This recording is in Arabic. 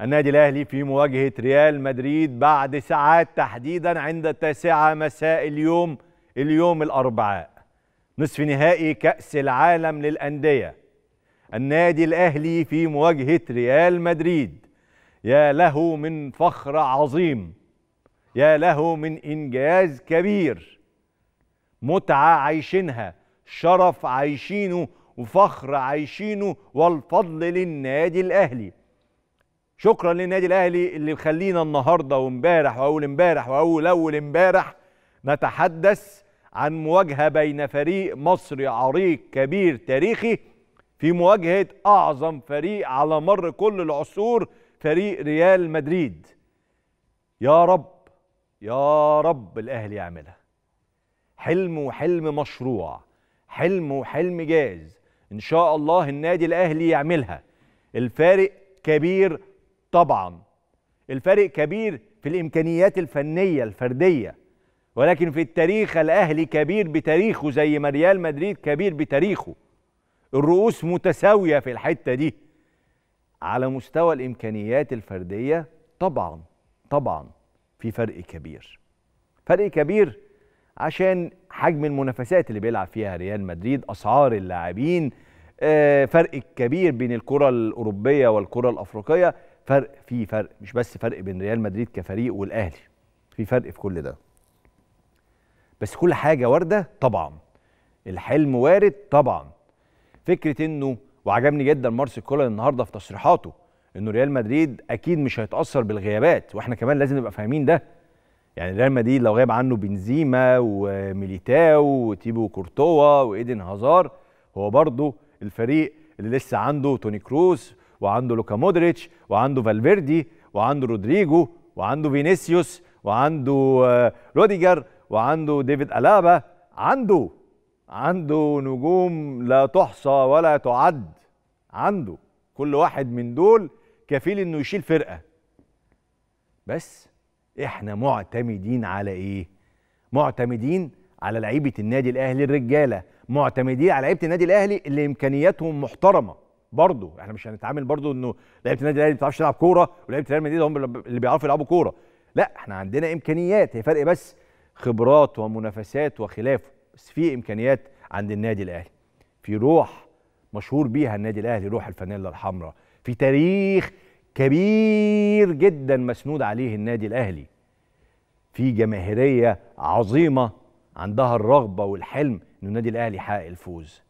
النادي الاهلي في مواجهه ريال مدريد بعد ساعات تحديدا عند التاسعه مساء اليوم اليوم الاربعاء نصف نهائي كاس العالم للانديه النادي الاهلي في مواجهه ريال مدريد يا له من فخر عظيم يا له من انجاز كبير متعه عايشينها شرف عايشينه وفخر عايشينه والفضل للنادي الاهلي شكرا للنادي الاهلي اللي مخلينا النهارده وامبارح واول امبارح واول اول امبارح نتحدث عن مواجهه بين فريق مصري عريق كبير تاريخي في مواجهه اعظم فريق على مر كل العصور فريق ريال مدريد يا رب يا رب الاهلي يعملها حلم وحلم مشروع حلم وحلم جاز ان شاء الله النادي الاهلي يعملها الفارق كبير طبعا الفرق كبير في الامكانيات الفنيه الفرديه ولكن في التاريخ الاهلي كبير بتاريخه زي ما ريال مدريد كبير بتاريخه الرؤوس متساويه في الحته دي على مستوى الامكانيات الفرديه طبعا طبعا في فرق كبير فرق كبير عشان حجم المنافسات اللي بيلعب فيها ريال مدريد اسعار اللاعبين آه، فرق كبير بين الكره الاوروبيه والكره الافريقيه فرق في فرق مش بس فرق بين ريال مدريد كفريق والاهلي في فرق في كل ده بس كل حاجه وارده طبعا الحلم وارد طبعا فكره انه وعجبني جدا مارسيل كولر النهارده في تصريحاته انه ريال مدريد اكيد مش هيتاثر بالغيابات واحنا كمان لازم نبقى فاهمين ده يعني ريال مدريد لو غاب عنه بنزيما وميليتاو وتيبو كورتوا وايدن هازار هو برضه الفريق اللي لسه عنده توني كروز وعنده لوكا مودريتش وعنده فالفيردي وعنده رودريجو وعنده فينيسيوس وعنده آه، روديجر وعنده ديفيد ألابا عنده عنده نجوم لا تحصى ولا تعد عنده كل واحد من دول كفيل انه يشيل فرقه بس احنا معتمدين على ايه معتمدين على لعيبه النادي الاهلي الرجاله معتمدين على لعيبه النادي الاهلي اللي امكانياتهم محترمه برضه احنا مش هنتعامل برضه انه لعيبه النادي الاهلي ما بتعرفش تلعب كوره ولعيبه ريال مدريد هم اللي بيعرفوا يلعبوا كوره لا احنا عندنا امكانيات هي فرق بس خبرات ومنافسات وخلافه بس في امكانيات عند النادي الاهلي في روح مشهور بيها النادي الاهلي روح الفانيلا الحمراء في تاريخ كبير جدا مسنود عليه النادي الاهلي في جماهيريه عظيمه عندها الرغبه والحلم ان النادي الاهلي يحقق الفوز